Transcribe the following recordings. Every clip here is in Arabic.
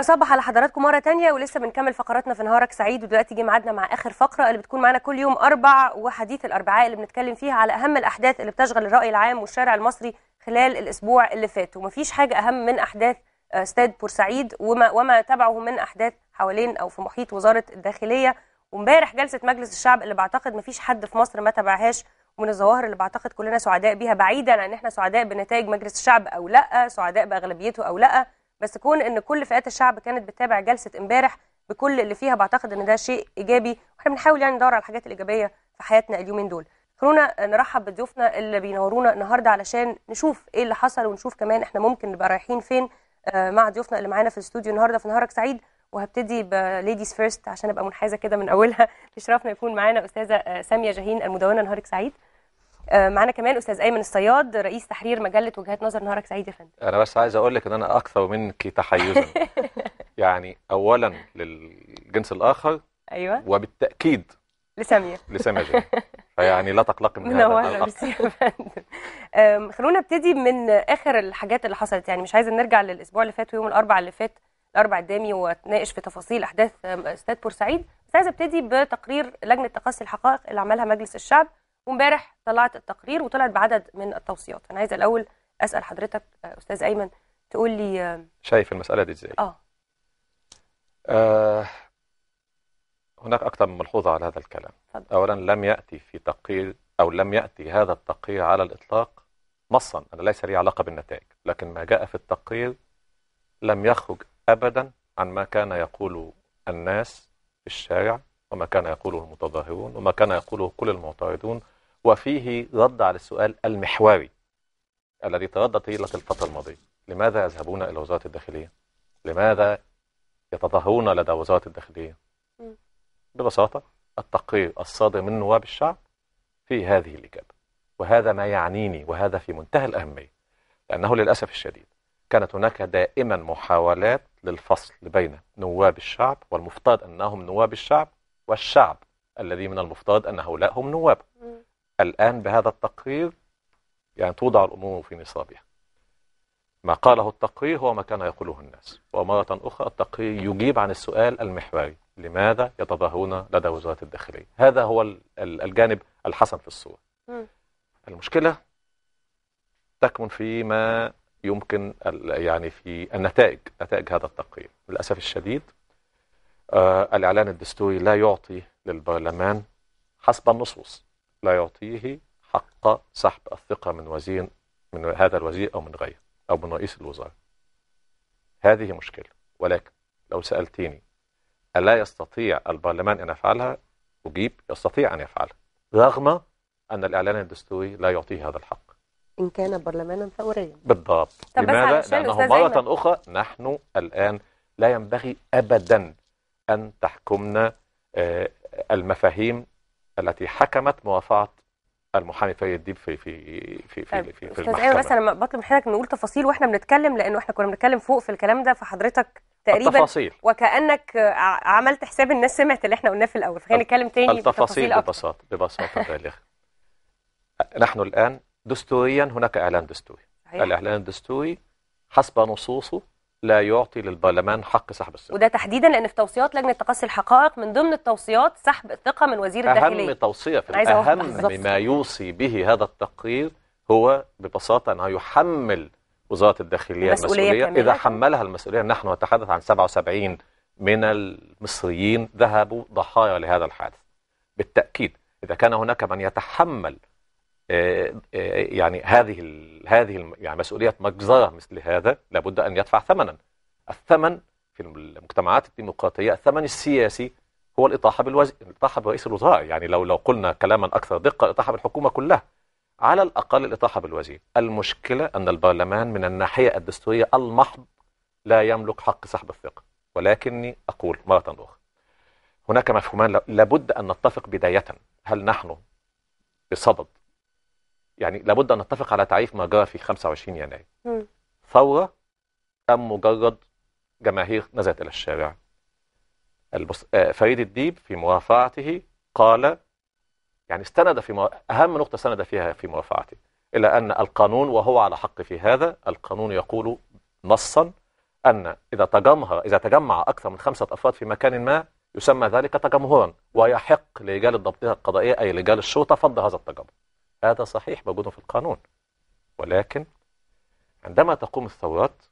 بصبح على حضراتكم مره تانية ولسه بنكمل فقراتنا في نهارك سعيد ودلوقتي جه ميعادنا مع اخر فقره اللي بتكون معانا كل يوم اربع وحديث الاربعاء اللي بنتكلم فيها على اهم الاحداث اللي بتشغل الراي العام والشارع المصري خلال الاسبوع اللي فات ومفيش حاجه اهم من احداث آه، استاد بورسعيد وما وما تبعه من احداث حوالين او في محيط وزاره الداخليه وامبارح جلسه مجلس الشعب اللي بعتقد مفيش حد في مصر ما تبعهاش ومن الظواهر اللي بعتقد كلنا سعداء بيها بعيدا عن ان احنا سعداء بنتائج مجلس الشعب او لا سعداء باغلبيته او لا بس كون ان كل فئات الشعب كانت بتتابع جلسه امبارح بكل اللي فيها بعتقد ان ده شيء ايجابي واحنا بنحاول يعني ندور على الحاجات الايجابيه في حياتنا اليومين دول خلونا نرحب بضيوفنا اللي بينورونا النهارده علشان نشوف ايه اللي حصل ونشوف كمان احنا ممكن نبقى رايحين فين آه، مع ضيوفنا اللي معانا في الاستوديو النهارده في نهارك سعيد وهبتدي بليديز فيرست عشان ابقى منحازه كده من اولها تشرفنا يكون معانا استاذه آه، ساميه جاهين المدونه نهارك سعيد آه، معانا كمان استاذ ايمن الصياد رئيس تحرير مجله وجهات نظر نهارك سعيد يا فندم انا بس عايز اقول لك ان انا اكثر منك تحيزا يعني اولا للجنس الاخر ايوه وبالتاكيد لساميه لساميه فيعني لا تقلقي من هذا يا فندم خلونا نبتدي من اخر الحاجات اللي حصلت يعني مش عايزه نرجع للاسبوع اللي فات ويوم الاربعاء اللي فات الاربع قدامي واتناقش في تفاصيل احداث استاد بورسعيد بس عايزه ابتدي بتقرير لجنه تقصي الحقائق اللي عملها مجلس الشعب وامبارح طلعت التقرير وطلعت بعدد من التوصيات انا عايزه الاول اسال حضرتك آه، استاذ ايمن تقول لي آه، شايف المساله دي ازاي آه. اه هناك اكثر من ملحوظه على هذا الكلام فضل. اولا لم ياتي في تقرير او لم ياتي هذا التقرير على الاطلاق نصا انا ليس لي علاقه بالنتائج لكن ما جاء في التقرير لم يخرج ابدا عن ما كان يقول الناس في الشارع وما كان يقوله المتظاهرون وما كان يقوله كل المعترضون وفيه رد على السؤال المحوري الذي تردد طيلة الفترة الماضية لماذا يذهبون إلى وزارة الداخلية لماذا يتظاهرون لدى وزارة الداخلية ببساطة التقرير الصادر من نواب الشعب في هذه الإجابة وهذا ما يعنيني وهذا في منتهى الأهمية لأنه للأسف الشديد كانت هناك دائما محاولات للفصل بين نواب الشعب والمفترض أنهم نواب الشعب والشعب الذي من المفترض أن هؤلاء هم نواب الآن بهذا التقرير يعني توضع الأمور في نصابها ما قاله التقرير هو ما كان يقوله الناس ومرة أخرى التقرير يجيب عن السؤال المحوري لماذا يتظاهرون لدى وزارة الداخلية هذا هو الجانب الحسن في الصورة المشكلة تكمن فيما يمكن يعني في النتائج نتائج هذا التقرير للأسف الشديد آه، الإعلان الدستوري لا يعطي للبرلمان حسب النصوص لا يعطيه حق سحب الثقة من وزير من هذا الوزير أو من غيره أو من رئيس الوزراء هذه مشكلة ولكن لو سألتني ألا يستطيع البرلمان أن يفعلها أجيب يستطيع أن يفعلها رغم أن الإعلان الدستوري لا يعطيه هذا الحق إن كان برلمانا ثوريا بالضبط لماذا؟ لأنه مرة أخرى نحن الآن لا ينبغي أبدا أن تحكمنا آه، المفاهيم التي حكمت موافعة المحامي فريد الديب في في في في في, في استاذ ايمن بس انا بطلب من حضرتك نقول تفاصيل واحنا بنتكلم لانه احنا كنا بنتكلم فوق في الكلام ده فحضرتك تقريبا التفاصيل. وكانك عملت حساب الناس سمعت اللي احنا قلناه في الاول فخلينا نتكلم تاني التفاصيل ببساطه ببساطه بالغه نحن الان دستوريا هناك اعلان دستوري صحيح. الاعلان الدستوري حسب نصوصه لا يعطي للبرلمان حق سحب الثقة وده تحديدا لأن في توصيات لجنة تقصي الحقائق من ضمن التوصيات سحب الثقة من وزير أهم الداخلية أهم توصية في أهم ما يوصي به هذا التقرير هو ببساطة أنه يحمل وزارة الداخلية المسؤولية إذا حملها المسؤولية نحن نتحدث عن 77 من المصريين ذهبوا ضحايا لهذا الحادث بالتأكيد إذا كان هناك من يتحمل آه، آه، يعني هذه هذه يعني مسؤوليه مجزره مثل هذا لابد ان يدفع ثمنا الثمن في المجتمعات الديمقراطيه الثمن السياسي هو الاطاحه بالوز... الاطاحه برئيس الوزراء يعني لو لو قلنا كلاما اكثر دقه الاطاحه بالحكومه كلها على الاقل الاطاحه بالوزير المشكله ان البرلمان من الناحيه الدستوريه المحض لا يملك حق سحب الثقه ولكني اقول مره اخرى هناك مفهومان لابد ان نتفق بدايه هل نحن بصدد يعني لابد أن نتفق على تعريف ما جرى في 25 يناير ثورة أم مجرد جماهير نزلت إلى الشارع البص... آه، فريد الديب في مرافعته قال يعني استند في مر... أهم نقطة استند فيها في مرافعته إلى أن القانون وهو على حق في هذا القانون يقول نصا أن إذا تجمهر إذا تجمع أكثر من خمسة أفراد في مكان ما يسمى ذلك تجمهرا ويحق لرجال الضبطية القضائية أي رجال الشرطة فض هذا التجمهر هذا صحيح موجود في القانون ولكن عندما تقوم الثورات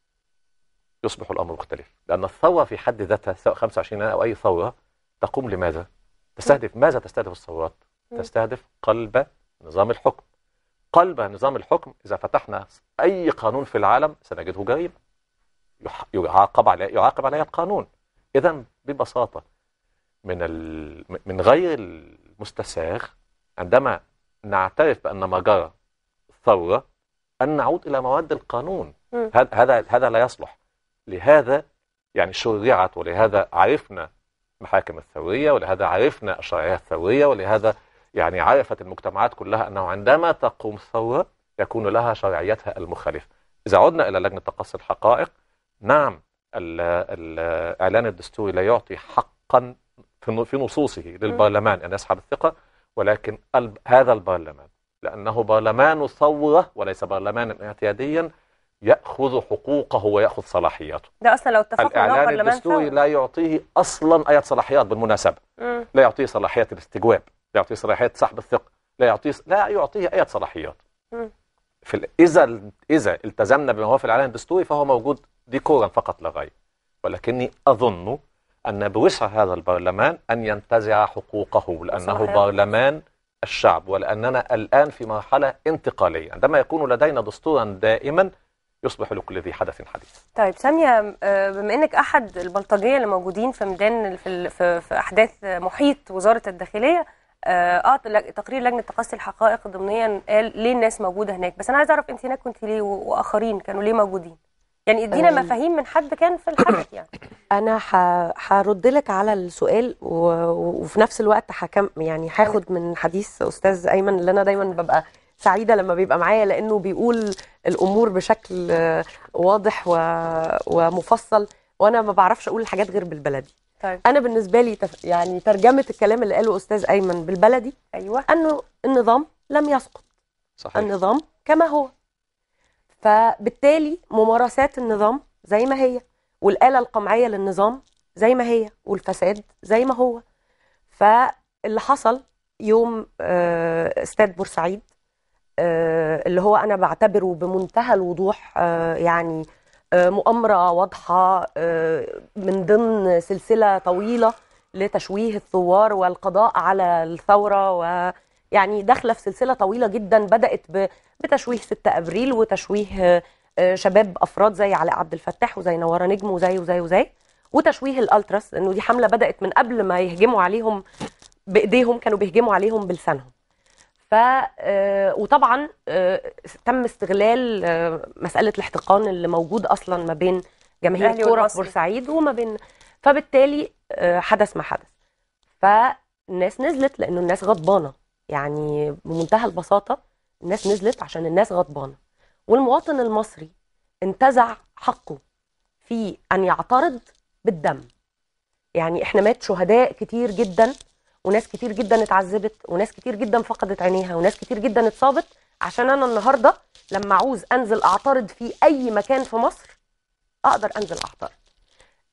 يصبح الأمر مختلف لأن الثورة في حد ذاتها سواء 25 أو أي ثورة تقوم لماذا؟ تستهدف ماذا تستهدف الثورات؟ تستهدف قلب نظام الحكم قلب نظام الحكم إذا فتحنا أي قانون في العالم سنجده جريمة يعاقب عليه يعاقب عليها القانون إذا ببساطة من ال... من غير المستساغ عندما نعترف بأن ما جرى ثورة أن نعود إلى مواد القانون هذا هذا لا يصلح لهذا يعني شرعت ولهذا عرفنا محاكم الثورية ولهذا عرفنا الشرعية الثورية ولهذا يعني عرفت المجتمعات كلها أنه عندما تقوم ثورة يكون لها شرعيتها المخالفة إذا عدنا إلى لجنة تقصي الحقائق نعم الإعلان الدستوري لا يعطي حقا في نصوصه للبرلمان أن يسحب الثقة ولكن هذا البرلمان لأنه برلمان ثورة وليس برلمانا اعتياديا يأخذ حقوقه ويأخذ صلاحياته ده أصلا لو اتفقوا الإعلان الدستوري لا يعطيه أصلا أي صلاحيات بالمناسبة مم. لا يعطيه صلاحية الاستجواب لا يعطيه صلاحية سحب الثقة لا يعطيه لا يعطيه أي صلاحيات في ال... إذا إذا التزمنا بما هو في الإعلان الدستوري فهو موجود ديكورا فقط لا غير ولكني أظن أن بوسع هذا البرلمان أن ينتزع حقوقه لأنه صحيح. برلمان الشعب ولأننا الآن في مرحلة انتقالية عندما يكون لدينا دستورا دائما يصبح لكل ذي حدث حديث طيب سامية آه، بما أنك أحد البلطجية اللي موجودين في ميدان في, في أحداث محيط وزارة الداخلية اه تقرير لجنه تقصي الحقائق ضمنيا قال ليه الناس موجوده هناك بس انا عايز اعرف انت هناك كنت ليه واخرين كانوا ليه موجودين يعني ادينا مفاهيم من حد كان في الحدث يعني انا هرد لك على السؤال وفي نفس الوقت حكم يعني هاخد من حديث استاذ ايمن اللي انا دايما ببقى سعيده لما بيبقى معايا لانه بيقول الامور بشكل واضح ومفصل وانا ما بعرفش اقول الحاجات غير بالبلدي طيب. انا بالنسبه لي تف... يعني ترجمه الكلام اللي قاله استاذ ايمن بالبلدي ايوه انه النظام لم يسقط صحيح. النظام كما هو فبالتالي ممارسات النظام زي ما هي والآلة القمعية للنظام زي ما هي والفساد زي ما هو فاللي حصل يوم آه، استاد بورسعيد آه، اللي هو أنا بعتبره بمنتهى الوضوح آه، يعني مؤامرة واضحة من ضمن سلسلة طويلة لتشويه الثوار والقضاء على الثورة و يعني داخله في سلسله طويله جدا بدات بتشويه 6 ابريل وتشويه آه، شباب افراد زي علاء عبد الفتاح وزي نوره نجم وزي وزي وزي وتشويه الالتراس لانه دي حمله بدات من قبل ما يهجموا عليهم بايديهم كانوا بيهجموا عليهم بلسانهم ف آه، وطبعا آه، تم استغلال مساله الاحتقان اللي موجود اصلا ما بين جماهير الكوره في بورسعيد وما بين فبالتالي حدث ما حدث فالناس نزلت لانه الناس غضبانه يعني بمنتهى البساطه الناس نزلت عشان الناس غضبانه والمواطن المصري انتزع حقه في ان يعترض بالدم يعني احنا مات شهداء كتير جدا وناس كتير جدا اتعذبت وناس كتير جدا فقدت عينيها وناس كتير جدا اتصابت عشان انا النهارده لما اعوز انزل اعترض في اي مكان في مصر اقدر انزل اعترض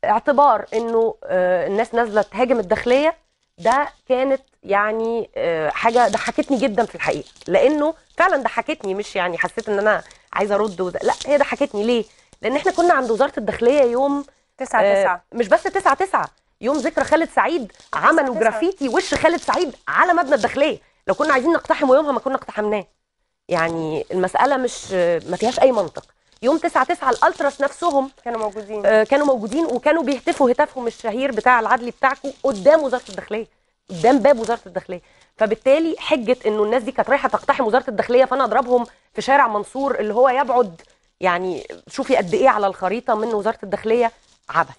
اعتبار انه آه، الناس نازله تهاجم الداخليه ده كانت يعني آه، حاجه ضحكتني جدا في الحقيقه لانه فعلا ضحكتني مش يعني حسيت ان انا عايزه ارد وز... لا هي ضحكتني ليه؟ لان احنا كنا عند وزاره الداخليه يوم 9 9 آه، مش بس 9 9 يوم ذكرى خالد سعيد عملوا جرافيتي وش خالد سعيد على مبنى الداخليه لو كنا عايزين نقتحمه يومها ما كنا اقتحمناه يعني المساله مش آه، ما فيهاش اي منطق يوم 9 9 الالتراس نفسهم كانوا موجودين آه كانوا موجودين وكانوا بيهتفوا هتافهم الشهير بتاع العدل بتاعكم قدام وزاره الداخليه قدام باب وزاره الداخليه فبالتالي حجه انه الناس دي كانت رايحه تقتحم وزاره الداخليه فانا اضربهم في شارع منصور اللي هو يبعد يعني شوفي قد ايه على الخريطه من وزاره الداخليه عبث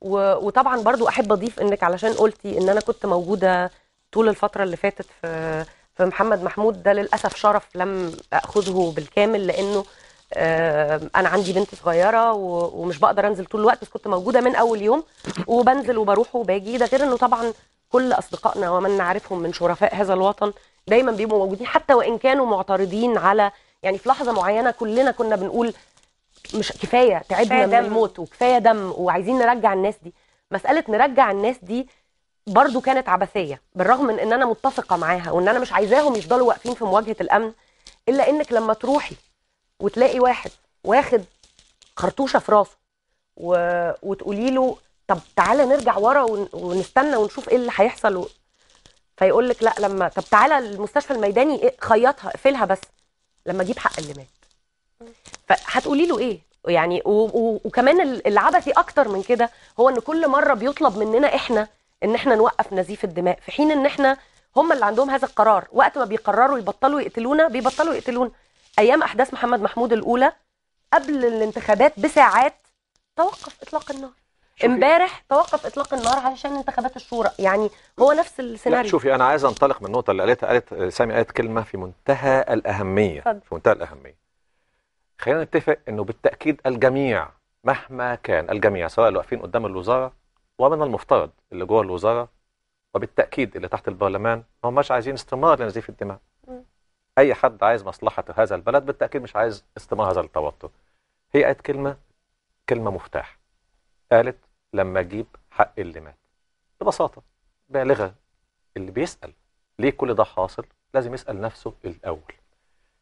وطبعا برضو احب اضيف انك علشان قلتي ان انا كنت موجوده طول الفتره اللي فاتت في في محمد محمود ده للاسف شرف لم اخذه بالكامل لانه انا عندي بنت صغيره ومش بقدر انزل طول الوقت بس كنت موجوده من اول يوم وبنزل وبروح وباجي ده غير انه طبعا كل اصدقائنا ومن نعرفهم من شرفاء هذا الوطن دايما بيبقوا موجودين حتى وان كانوا معترضين على يعني في لحظه معينه كلنا كنا بنقول مش كفايه تعبنا من الموت وكفايه دم وعايزين نرجع الناس دي مساله نرجع الناس دي برضو كانت عبثيه بالرغم من ان انا متفقه معاها وان انا مش عايزاهم يفضلوا واقفين في مواجهه الامن الا انك لما تروحي وتلاقي واحد واخد خرطوشه في راسه و... وتقولي له طب تعالى نرجع ورا ونستنى ونشوف ايه اللي هيحصل و... فيقول لك لا لما طب تعالى المستشفى الميداني إيه، خيطها اقفلها بس لما اجيب حق اللي مات فهتقولي له ايه يعني و... و... وكمان العبثي اكتر من كده هو ان كل مره بيطلب مننا احنا ان احنا نوقف نزيف الدماء في حين ان احنا هم اللي عندهم هذا القرار وقت ما بيقرروا يبطلوا يقتلونا بيبطلوا يقتلونا ايام احداث محمد محمود الاولى قبل الانتخابات بساعات توقف اطلاق النار امبارح توقف اطلاق النار علشان انتخابات الشورى يعني هو نفس السيناريو شوفي انا عايز انطلق من النقطه اللي قالتها قالت سامي قالت كلمه في منتهى الاهميه فضل. في منتهى الاهميه خلينا نتفق انه بالتاكيد الجميع مهما كان الجميع سواء اللي واقفين قدام الوزاره ومن المفترض اللي جوه الوزاره وبالتاكيد اللي تحت البرلمان ما هماش عايزين استمرار لنزيف الدماء اي حد عايز مصلحه هذا البلد بالتاكيد مش عايز استمرار هذا التوتر هي قالت كلمه كلمه مفتاح قالت لما اجيب حق اللي مات ببساطه بالغه اللي بيسال ليه كل ده حاصل لازم يسال نفسه الاول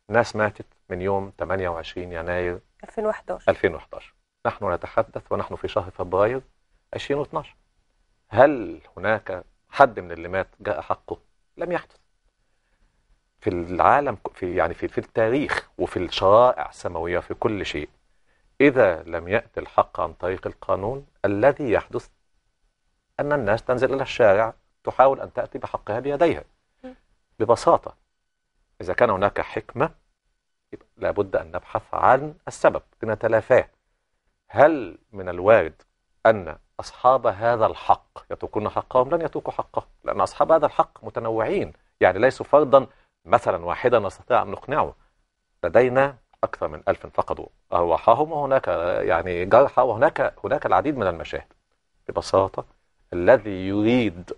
ناس ماتت من يوم 28 يناير 2011 2011 نحن نتحدث ونحن في شهر فبراير 2012 هل هناك حد من اللي مات جاء حقه لم يحدث في العالم في يعني في, في التاريخ وفي الشرائع السماوية في كل شيء إذا لم يأتي الحق عن طريق القانون الذي يحدث أن الناس تنزل إلى الشارع تحاول أن تأتي بحقها بيديها ببساطة إذا كان هناك حكمة لابد أن نبحث عن السبب لنتلافاه هل من الوارد أن أصحاب هذا الحق يتركون حقهم لن يتركوا حقه لأن أصحاب هذا الحق متنوعين يعني ليسوا فرضا مثلا واحدا نستطيع أن نقنعه لدينا أكثر من ألف فقدوا أرواحهم وهناك يعني جرحى وهناك هناك العديد من المشاهد ببساطة الذي يريد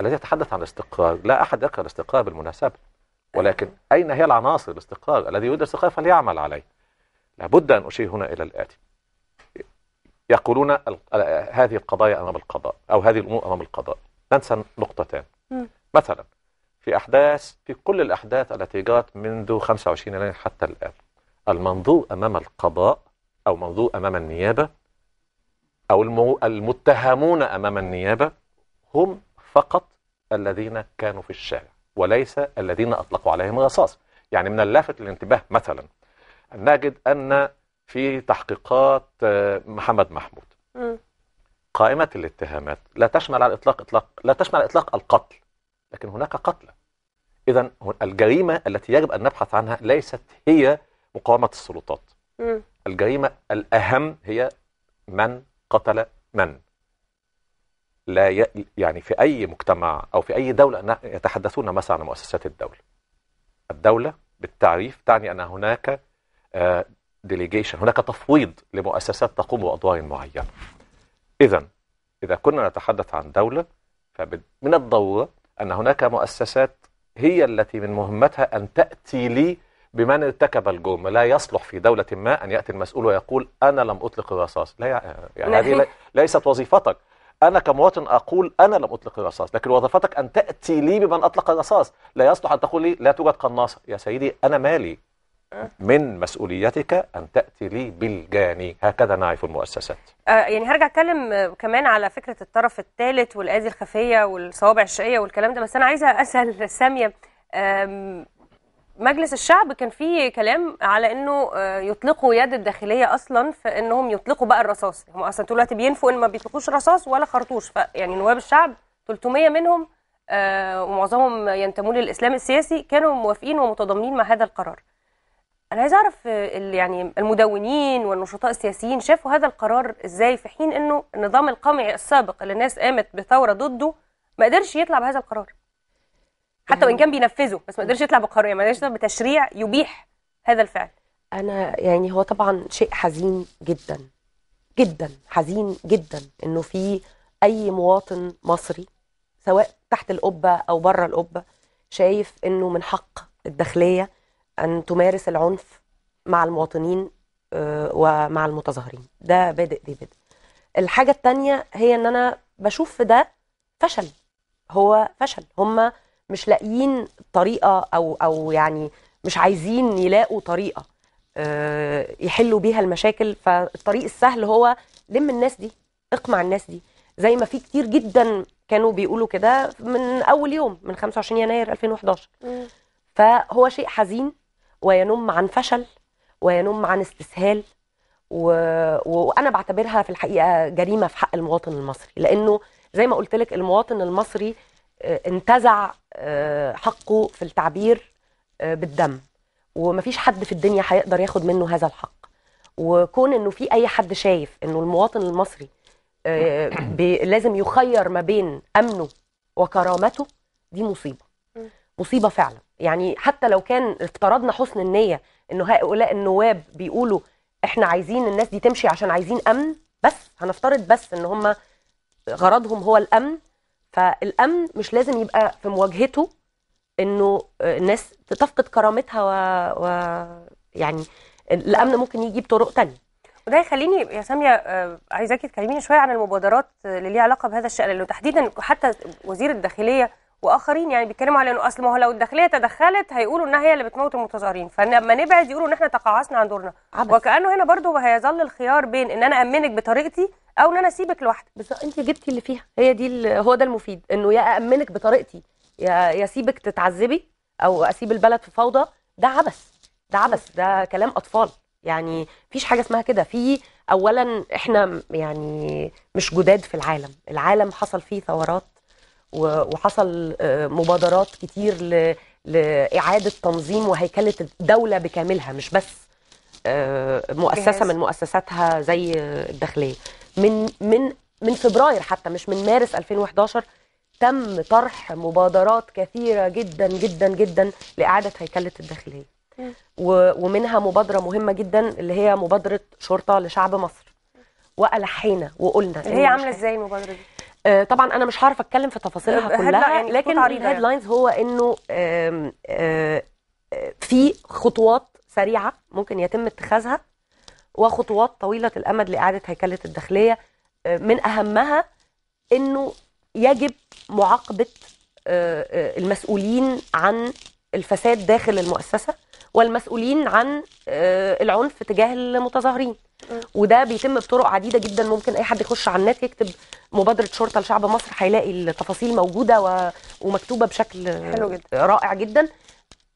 الذي يتحدث عن الاستقرار لا أحد يكره الاستقرار بالمناسبة ولكن أين هي العناصر الاستقرار الذي يريد الاستقرار فليعمل عليه لابد أن أشير هنا إلى الآتي يقولون هذه القضايا أمام القضاء أو هذه الأمور أمام القضاء ننسى نقطتان مثلا في أحداث في كل الأحداث التي جرت منذ 25 يناير حتى الآن المنظور أمام القضاء أو منظو أمام النيابة أو المتهمون أمام النيابة هم فقط الذين كانوا في الشارع وليس الذين أطلقوا عليهم الرصاص يعني من اللافت للانتباه مثلا نجد أن في تحقيقات آه، محمد محمود قائمة الاتهامات لا تشمل على الإطلاق إطلاق لا تشمل على الإطلاق القتل لكن هناك قتلى إذا الجريمة التي يجب أن نبحث عنها ليست هي مقاومة السلطات م. الجريمة الأهم هي من قتل من لا ي... يعني في أي مجتمع أو في أي دولة يتحدثون مثلا عن مؤسسات الدولة الدولة بالتعريف تعني أن هناك ديليجيشن آه، هناك تفويض لمؤسسات تقوم بأدوار معينة إذا إذا كنا نتحدث عن دولة فمن الضرورة أن هناك مؤسسات هي التي من مهمتها أن تأتي لي بمن ارتكب الجرم لا يصلح في دولة ما أن يأتي المسؤول ويقول أنا لم أطلق الرصاص لا يعني هذه ليست وظيفتك أنا كمواطن أقول أنا لم أطلق الرصاص لكن وظيفتك أن تأتي لي بمن أطلق الرصاص لا يصلح أن تقول لي لا توجد قناصة يا سيدي أنا مالي من مسؤوليتك أن تأتي لي بالجاني هكذا نعرف المؤسسات آه يعني هرجع أتكلم آه، كمان على فكرة الطرف الثالث والآذي الخفية والصوابع الشقية والكلام ده بس أنا عايزة أسأل سامية مجلس الشعب كان فيه كلام على انه آه، يطلقوا يد الداخليه اصلا في انهم يطلقوا بقى الرصاص هم اصلا طول الوقت بينفوا ان ما بيطلقوش رصاص ولا خرطوش فيعني نواب الشعب 300 منهم آه، ومعظمهم ينتمون للاسلام السياسي كانوا موافقين ومتضامنين مع هذا القرار انا عايز اعرف آه، يعني المدونين والنشطاء السياسيين شافوا هذا القرار ازاي في حين انه النظام القمعي السابق اللي الناس قامت بثوره ضده ما قدرش يطلع بهذا القرار حتى وان كان بينفذه بس ما قدرش يطلع بقرار يعني ما قدرش يطلع بتشريع يبيح هذا الفعل انا يعني هو طبعا شيء حزين جدا جدا حزين جدا انه في اي مواطن مصري سواء تحت القبه او بره القبه شايف انه من حق الداخليه أن تمارس العنف مع المواطنين آه، ومع المتظاهرين ده بادئ دي بادئ الحاجة التانية هي أن أنا بشوف في ده فشل هو فشل هم مش لاقيين طريقة أو, أو يعني مش عايزين يلاقوا طريقة آه، يحلوا بيها المشاكل فالطريق السهل هو لم الناس دي اقمع الناس دي زي ما في كتير جدا كانوا بيقولوا كده من اول يوم من 25 يناير 2011 فهو شيء حزين وينم عن فشل وينم عن استسهال و... وانا بعتبرها في الحقيقه جريمه في حق المواطن المصري لانه زي ما قلت لك المواطن المصري آه، انتزع آه، حقه في التعبير آه، بالدم ومفيش حد في الدنيا هيقدر ياخد منه هذا الحق وكون انه في اي حد شايف انه المواطن المصري لازم يخير ما بين امنه وكرامته دي مصيبه مصيبه فعلا يعني حتى لو كان افترضنا حسن النيه انه هؤلاء النواب بيقولوا احنا عايزين الناس دي تمشي عشان عايزين امن بس هنفترض بس ان هم غرضهم هو الامن فالامن مش لازم يبقى في مواجهته انه الناس تفقد كرامتها و... و... يعني الامن ممكن يجي بطرق تانية وده يخليني يا ساميه آه، عايزاكي تكلميني شويه عن المبادرات اللي ليها علاقه بهذا الشان لانه تحديدا حتى وزير الداخليه واخرين يعني بيتكلموا على انه اصل ما هو لو الداخليه تدخلت هيقولوا انها هي اللي بتموت المتظاهرين فلما نبعد يقولوا ان احنا تقاعسنا عن دورنا وكانه هنا برضو هيظل الخيار بين ان انا امنك بطريقتي او ان انا اسيبك لوحدك بس انت جبتي اللي فيها هي دي هو ده المفيد انه يا امنك بطريقتي يا سيبك تتعذبي او اسيب البلد في فوضى ده عبث ده عبث ده كلام اطفال يعني مفيش حاجه اسمها كده في اولا احنا يعني مش جداد في العالم العالم حصل فيه ثورات وحصل آه، مبادرات كتير لإعادة تنظيم وهيكلة الدولة بكاملها مش بس آه، مؤسسة من مؤسساتها زي الداخلية من من من فبراير حتى مش من مارس 2011 تم طرح مبادرات كثيرة جدا جدا جدا لإعادة هيكلة الداخلية ومنها مبادرة مهمة جدا اللي هي مبادرة شرطة لشعب مصر وألحينا وقلنا هي عاملة ازاي المبادرة دي؟ آه، طبعا انا مش هعرف اتكلم في تفاصيلها كلها يعني لكن الهيد لاينز هو انه آه، في خطوات سريعه ممكن يتم اتخاذها وخطوات طويله الامد لاعاده هيكله الداخليه آه، من اهمها انه يجب معاقبه المسؤولين عن الفساد داخل المؤسسه والمسؤولين عن آه، العنف تجاه المتظاهرين وده بيتم بطرق عديده جدا ممكن اي حد يخش على النت يكتب مبادره شرطه لشعب مصر هيلاقي التفاصيل موجوده ومكتوبه بشكل حلو جدا. رائع جدا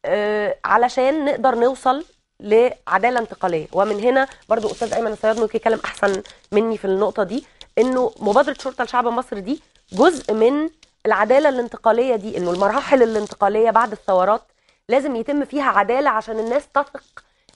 آه، علشان نقدر نوصل لعداله انتقاليه ومن هنا برضو استاذ ايمن الصياد ممكن يتكلم احسن مني في النقطه دي انه مبادره شرطه لشعب مصر دي جزء من العداله الانتقاليه دي انه المراحل الانتقاليه بعد الثورات لازم يتم فيها عداله عشان الناس تثق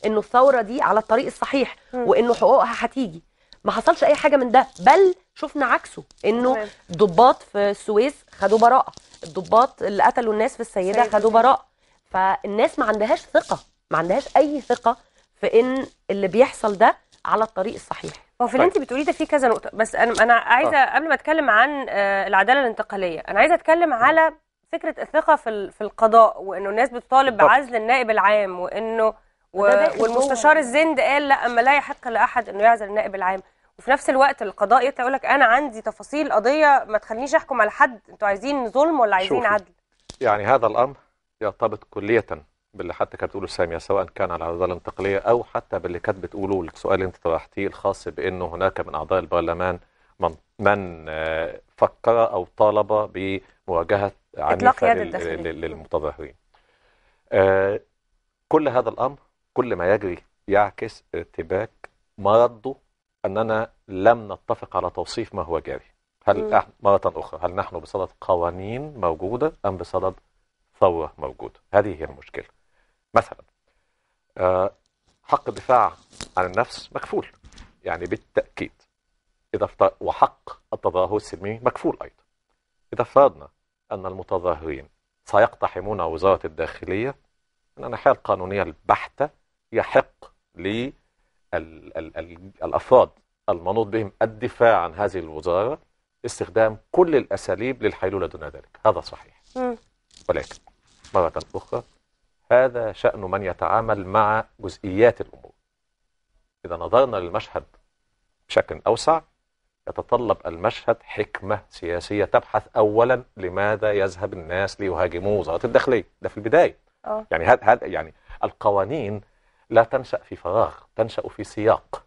انه الثوره دي على الطريق الصحيح وانه حقوقها هتيجي ما حصلش اي حاجه من ده بل شفنا عكسه انه ضباط في السويس خدوا براءه الضباط اللي قتلوا الناس في السيده خدوا براءه فالناس ما عندهاش ثقه ما عندهاش اي ثقه في ان اللي بيحصل ده على الطريق الصحيح هو في اللي طيب. انت بتقوليه ده في كذا نقطه بس انا انا عايزه آه. قبل ما اتكلم عن آه، العداله الانتقاليه انا عايزه اتكلم على فكره الثقه في في القضاء وانه الناس بتطالب بعزل النائب العام وانه و... والمستشار الزند قال لا اما لا يحق لاحد انه يعزل النائب العام وفي نفس الوقت القضاء يطلع يقول لك انا عندي تفاصيل قضيه ما تخلينيش احكم على حد انتوا عايزين ظلم ولا عايزين شوفي. عدل يعني هذا الامر يرتبط كليه باللي حتى كانت بتقوله ساميه سواء كان على الاعضاء الانتقاليه او حتى باللي كانت بتقوله السؤال اللي انت طرحتيه الخاص بانه هناك من اعضاء البرلمان من من آه، فكر او طالب بمواجهه عنيفه للمتظاهرين آه كل هذا الامر كل ما يجري يعكس ارتباك مرضه اننا لم نتفق على توصيف ما هو جاري هل مرة أخرى هل نحن بصدد قوانين موجودة أم بصدد ثورة موجودة هذه هي المشكلة مثلا آه حق الدفاع عن النفس مكفول يعني بالتأكيد إذا وحق التظاهر السلمي مكفول أيضا إذا افترضنا أن المتظاهرين سيقتحمون وزارة الداخلية من الناحية القانونية البحتة يحق للأفراد المنوط بهم الدفاع عن هذه الوزارة استخدام كل الأساليب للحيلولة دون ذلك هذا صحيح ولكن مرة أخرى هذا شأن من يتعامل مع جزئيات الأمور إذا نظرنا للمشهد بشكل أوسع يتطلب المشهد حكمة سياسية تبحث أولا لماذا يذهب الناس ليهاجموا وزارة الداخلية ده في البداية أوه. يعني هذا يعني القوانين لا تنشأ في فراغ تنشأ في سياق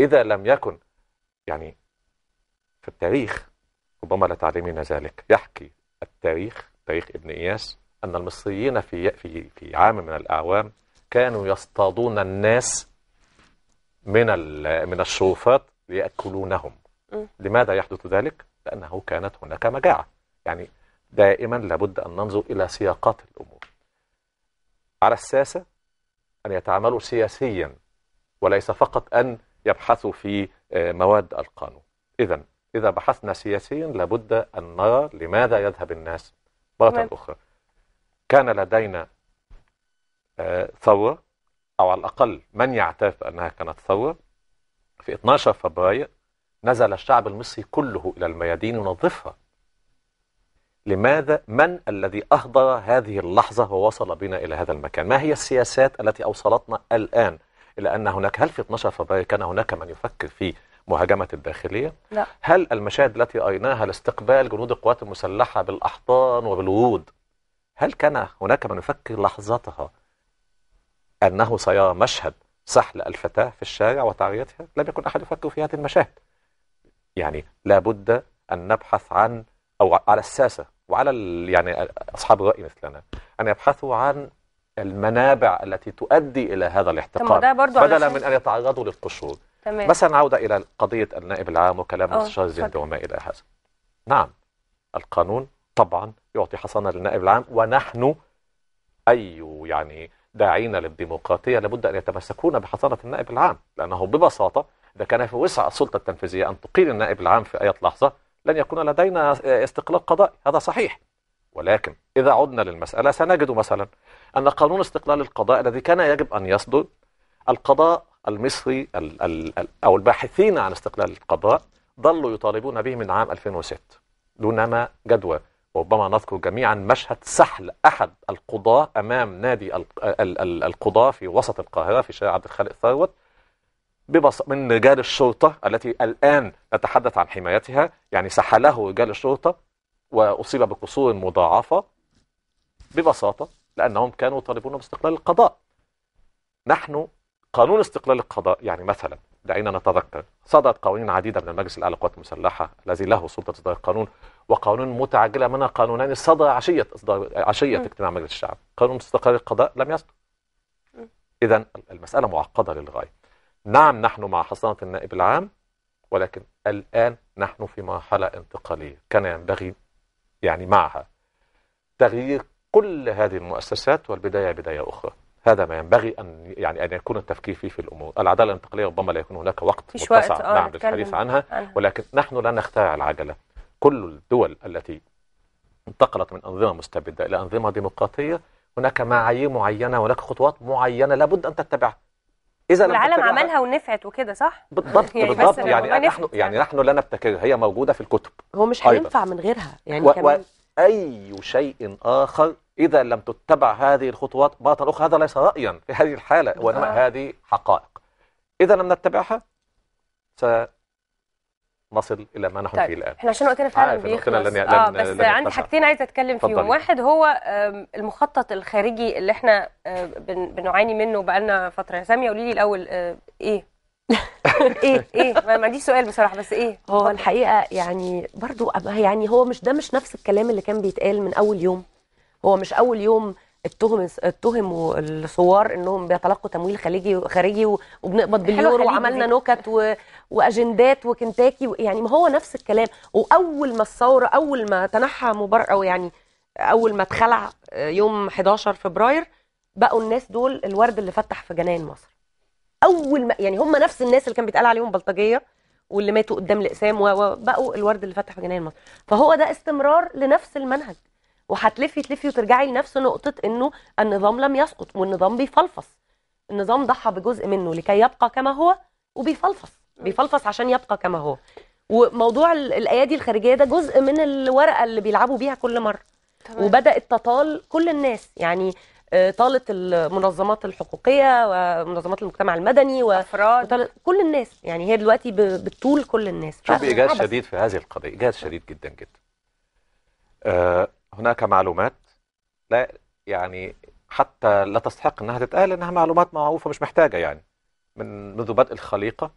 إذا لم يكن يعني في التاريخ ربما لا تعلمين ذلك يحكي التاريخ تاريخ ابن إياس أن المصريين في في في عام من الأعوام كانوا يصطادون الناس من من الشرفات ليأكلونهم لماذا يحدث ذلك؟ لأنه كانت هناك مجاعة يعني دائما لابد أن ننظر إلى سياقات الأمور على الساسة أن يتعاملوا سياسيا وليس فقط أن يبحثوا في آه، مواد القانون إذا إذا بحثنا سياسيا لابد أن نرى لماذا يذهب الناس مرة أخرى كان لدينا آه، ثورة أو على الأقل من يعترف أنها كانت ثورة في 12 فبراير نزل الشعب المصري كله إلى الميادين ينظفها لماذا من الذي أهدر هذه اللحظة ووصل بنا إلى هذا المكان ما هي السياسات التي أوصلتنا الآن إلى أن هناك هل في 12 فبراير كان هناك من يفكر في مهاجمة الداخلية لا. هل المشاهد التي رأيناها لاستقبال جنود القوات المسلحة بالأحضان وبالورود هل كان هناك من يفكر لحظتها أنه سيرى مشهد سحل الفتاة في الشارع وتعريتها لم يكن أحد يفكر في هذه المشاهد يعني لابد أن نبحث عن أو على الساسة وعلى يعني أصحاب الرأي مثلنا أن يبحثوا عن المنابع التي تؤدي إلى هذا الاحتقار بدلا من أن يتعرضوا للقشور تمام. مثلا عودة إلى قضية النائب العام وكلام مستشار الزند وما إلى هذا نعم القانون طبعا يعطي حصانة للنائب العام ونحن أي يعني داعين للديمقراطية لابد أن يتمسكون بحصانة النائب العام لأنه ببساطة إذا كان في وسع السلطة التنفيذية أن تقيل النائب العام في أي لحظة لن يكون لدينا استقلال قضائي هذا صحيح ولكن إذا عدنا للمسألة سنجد مثلا أن قانون استقلال القضاء الذي كان يجب أن يصدر القضاء المصري الـ الـ أو الباحثين عن استقلال القضاء ظلوا يطالبون به من عام 2006 دونما جدوى وربما نذكر جميعا مشهد سحل أحد القضاء أمام نادي القضاء في وسط القاهرة في شارع عبد الخالق ثروت ببص... من رجال الشرطة التي الآن نتحدث عن حمايتها يعني سحله رجال الشرطة وأصيب بقصور مضاعفة ببساطة لأنهم كانوا يطالبون باستقلال القضاء نحن قانون استقلال القضاء يعني مثلا دعينا نتذكر صدرت قوانين عديدة من المجلس الأعلى للقوات المسلحة الذي له سلطة إصدار القانون وقانون متعجلة منها قانونان صدر عشية إصدار عشية م. اجتماع مجلس الشعب قانون استقلال القضاء لم يصدر إذا المسألة معقدة للغاية نعم نحن مع حصانة النائب العام ولكن الآن نحن في مرحلة انتقالية كان ينبغي يعني معها تغيير كل هذه المؤسسات والبداية بداية أخرى هذا ما ينبغي أن يعني أن يكون التفكير فيه في الأمور العدالة الانتقالية ربما لا يكون هناك وقت متسع آه نعم للحديث عنها, عنها ولكن نحن لا نخترع العجلة كل الدول التي انتقلت من أنظمة مستبدة إلى أنظمة ديمقراطية هناك معايير معينة هناك خطوات معينة لابد أن تتبعها اذا العالم عملها ونفعت وكده صح بالضبط يعني بالضبط يعني نحن يعني نحن لا نبتكرها هي موجوده في الكتب هو مش هينفع من غيرها يعني و كمان اي شيء اخر اذا لم تتبع هذه الخطوات مرة اخرى هذا ليس رايا في هذه الحاله وانما آه. هذه حقائق اذا لم نتبعها نصل الى ما نحن طيب. فيه الان احنا عشان وقتنا فعلا بيخلص لن آه بس لن عندي حاجتين عايزه اتكلم فيهم فضل. واحد هو المخطط الخارجي اللي احنا آه، بن... بنعاني منه بقالنا فتره يا ساميه قولي لي الاول آه، إيه؟, ايه ايه ايه ما عنديش سؤال بصراحه بس ايه هو الحقيقه يعني برضو يعني هو مش ده مش نفس الكلام اللي كان بيتقال من اول يوم هو مش اول يوم اتهم اتهموا الثوار انهم بيتلقوا تمويل خليجي خارجي وبنقبض باليورو وعملنا نكت و... واجندات وكنتاكي و... يعني ما هو نفس الكلام واول ما الثوره اول ما تنحى مبارك او يعني اول ما اتخلع آه، يوم 11 فبراير بقوا الناس دول الورد اللي فتح في جناين مصر اول ما يعني هم نفس الناس اللي كان بيتقال عليهم بلطجيه واللي ماتوا قدام الاقسام وبقوا الورد اللي فتح في جناين مصر فهو ده استمرار لنفس المنهج وهتلفي تلفي وترجعي لنفس نقطه انه النظام لم يسقط والنظام بيفلفص النظام ضحى بجزء منه لكي يبقى كما هو وبيفلفص بيفلفص عشان يبقى كما هو وموضوع الايادي الخارجيه ده جزء من الورقه اللي بيلعبوا بيها كل مره طبعا. وبدات تطال كل الناس يعني آه، طالت المنظمات الحقوقيه ومنظمات المجتمع المدني وافراد كل الناس يعني هي دلوقتي بتطول كل الناس شوف ايجاز شديد في هذه القضيه ايجاز شديد جدا جدا آه هناك معلومات لا يعني حتى لا تستحق انها تتقال انها معلومات معروفه مش محتاجه يعني من منذ بدء الخليقه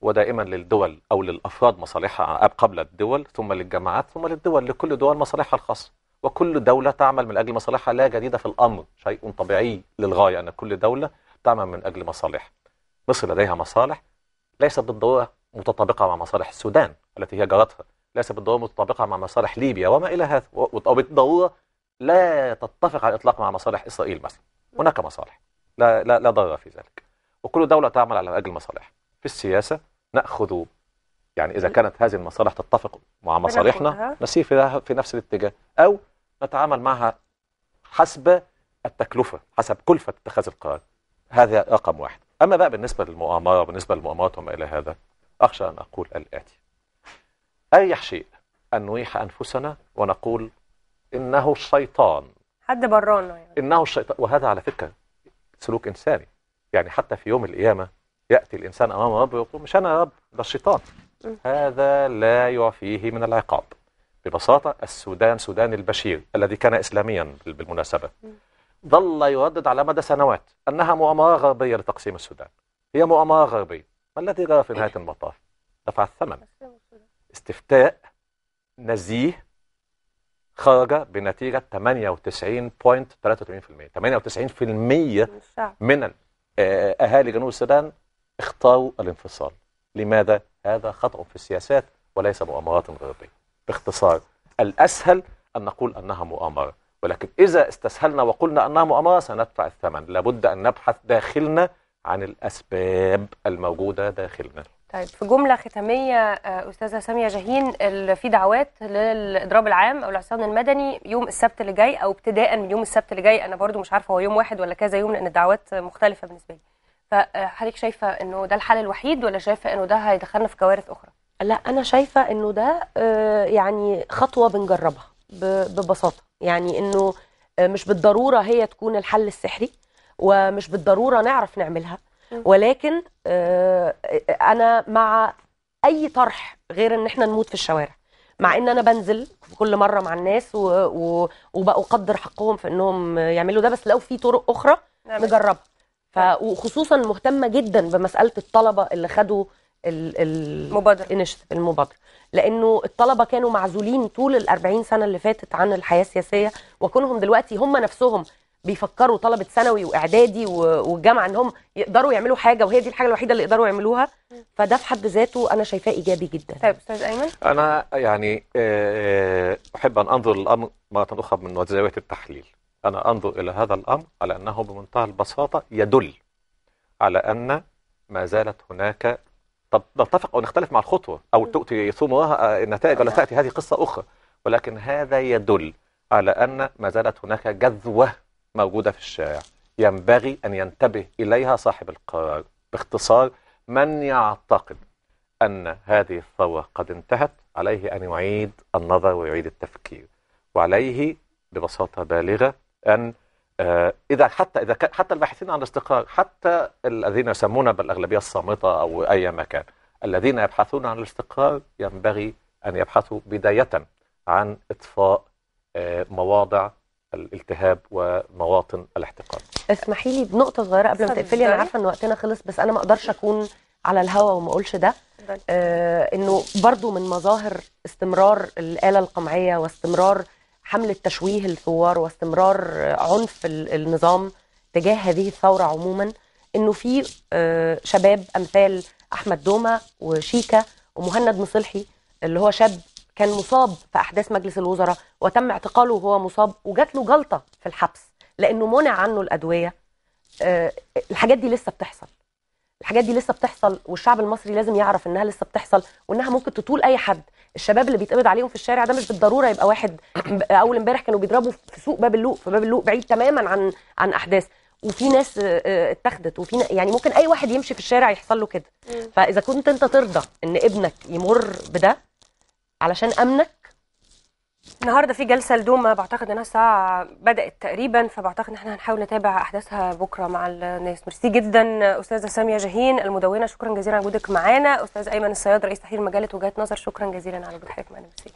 ودائما للدول او للافراد مصالحها قبل الدول ثم للجماعات ثم للدول لكل دول مصالحها الخاصه وكل دوله تعمل من اجل مصالحها لا جديده في الامر شيء طبيعي للغايه ان كل دوله تعمل من اجل مصالحها مصر لديها مصالح ليست بالضروره متطابقه مع مصالح السودان التي هي جارتها ليس بالضروره متطابقه مع مصالح ليبيا وما الى هذا وبالضروره لا تتفق على الاطلاق مع مصالح اسرائيل مثلا هناك مصالح لا لا لا ضرر في ذلك وكل دوله تعمل على اجل مصالح في السياسه ناخذ يعني اذا كانت هذه المصالح تتفق مع مصالحنا نسير في نفس الاتجاه او نتعامل معها حسب التكلفه حسب كلفه اتخاذ القرار هذا رقم واحد اما بقى بالنسبه للمؤامره بالنسبه للمؤامرات وما الى هذا اخشى ان اقول الاتي أي شيء أن نويح أنفسنا ونقول إنه الشيطان حد برانه يعني. إنه الشيطان وهذا على فكرة سلوك إنساني يعني حتى في يوم القيامة يأتي الإنسان أمام ربه ويقول مش أنا يا رب ده الشيطان هذا لا يعفيه من العقاب ببساطة السودان سودان البشير الذي كان إسلاميا بالمناسبة ظل يردد على مدى سنوات أنها مؤامرة غربية لتقسيم السودان هي مؤامرة غربية ما الذي جرى في نهاية المطاف دفع الثمن استفتاء نزيه خرج بنتيجه 98.83% 98% من آه، اهالي جنوب السودان اختاروا الانفصال لماذا هذا خطا في السياسات وليس مؤامرات غربيه باختصار الاسهل ان نقول انها مؤامره ولكن اذا استسهلنا وقلنا انها مؤامره سندفع الثمن لابد ان نبحث داخلنا عن الاسباب الموجوده داخلنا طيب في جمله ختاميه آه، استاذه ساميه جاهين في دعوات للاضراب العام او العصيان المدني يوم السبت اللي جاي او ابتداء من يوم السبت اللي جاي انا برضو مش عارفه هو يوم واحد ولا كذا يوم لان الدعوات مختلفه بالنسبه لي فحضرتك آه، شايفه انه ده الحل الوحيد ولا شايفه انه ده هيدخلنا في كوارث اخرى لا انا شايفه انه ده آه، يعني خطوه بنجربها ببساطه يعني انه مش بالضروره هي تكون الحل السحري ومش بالضروره نعرف نعملها ولكن آه، آه، انا مع اي طرح غير ان احنا نموت في الشوارع مع ان انا بنزل كل مره مع الناس وبقدر حقهم في انهم يعملوا ده بس لو في طرق اخرى نجربها ف... وخصوصا مهتمه جدا بمساله الطلبه اللي خدوا المبادره المبادره لانه الطلبه كانوا معزولين طول ال 40 سنه اللي فاتت عن الحياه السياسيه وكونهم دلوقتي هم نفسهم بيفكروا طلبه ثانوي واعدادي والجامعه انهم يقدروا يعملوا حاجه وهي دي الحاجه الوحيده اللي يقدروا يعملوها فده في حد ذاته انا شايفاه ايجابي جدا. طيب استاذ ايمن انا يعني آه، آه، احب ان انظر للامر مره اخرى من زاويه التحليل. انا انظر الى هذا الامر على انه بمنتهى البساطه يدل على ان ما زالت هناك طب نتفق او نختلف مع الخطوه او تؤتي ثمرها آه، النتائج ولا تاتي هذه قصه اخرى ولكن هذا يدل على ان ما زالت هناك جذوه موجودة في الشارع ينبغي أن ينتبه إليها صاحب القرار باختصار من يعتقد أن هذه الثورة قد انتهت عليه أن يعيد النظر ويعيد التفكير وعليه ببساطة بالغة أن آه، إذا حتى إذا كان حتى الباحثين عن الاستقرار حتى الذين يسمون بالأغلبية الصامتة أو أي مكان الذين يبحثون عن الاستقرار ينبغي أن يبحثوا بداية عن إطفاء آه، مواضع الالتهاب ومواطن الاحتقان اسمحي لي بنقطه صغيره قبل ما تقفلي انا عارفه ان وقتنا خلص بس انا ما اقدرش اكون على الهوا وما اقولش ده آه انه برضو من مظاهر استمرار الاله القمعيه واستمرار حمله تشويه الثوار واستمرار عنف النظام تجاه هذه الثوره عموما انه في آه، شباب امثال احمد دومه وشيكا ومهند مصلحي اللي هو شاب كان مصاب في احداث مجلس الوزراء وتم اعتقاله وهو مصاب وجات له جلطه في الحبس لانه منع عنه الادويه آه، الحاجات دي لسه بتحصل الحاجات دي لسه بتحصل والشعب المصري لازم يعرف انها لسه بتحصل وانها ممكن تطول اي حد الشباب اللي بيتقبض عليهم في الشارع ده مش بالضروره يبقى واحد اول امبارح كانوا بيضربوا في سوق باب اللوق في باب اللوق بعيد تماما عن عن احداث وفي ناس آه، آه، اتخذت وفي يعني ممكن اي واحد يمشي في الشارع يحصل له كده فاذا كنت انت ترضى ان ابنك يمر بده علشان امنك النهارده في جلسه لدوما بعتقد انها الساعه بدات تقريبا فبعتقد ان احنا هنحاول نتابع احداثها بكره مع الناس ميرسي جدا استاذه ساميه جاهين المدونه شكرا جزيلا على وجودك معانا استاذ ايمن الصياد رئيس تحرير مجله وجهات نظر شكرا جزيلا على وجود حضرتك معانا ميرسي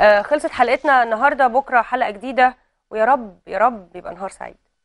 آه خلصت حلقتنا النهارده بكره حلقه جديده ويا رب يا رب يبقى نهار سعيد